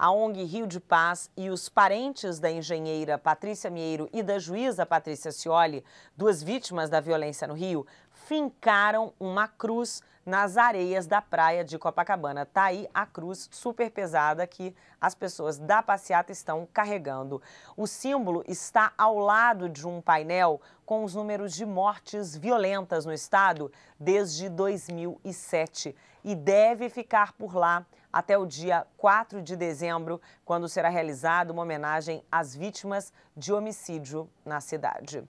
A ONG Rio de Paz e os parentes da engenheira Patrícia Mieiro e da juíza Patrícia Cioli, duas vítimas da violência no Rio, fincaram uma cruz nas areias da praia de Copacabana. Tá aí a cruz super pesada que as pessoas da passeata estão carregando. O símbolo está ao lado de um painel com os números de mortes violentas no estado desde 2007 e deve ficar por lá até o dia 4 de dezembro, quando será realizada uma homenagem às vítimas de homicídio na cidade.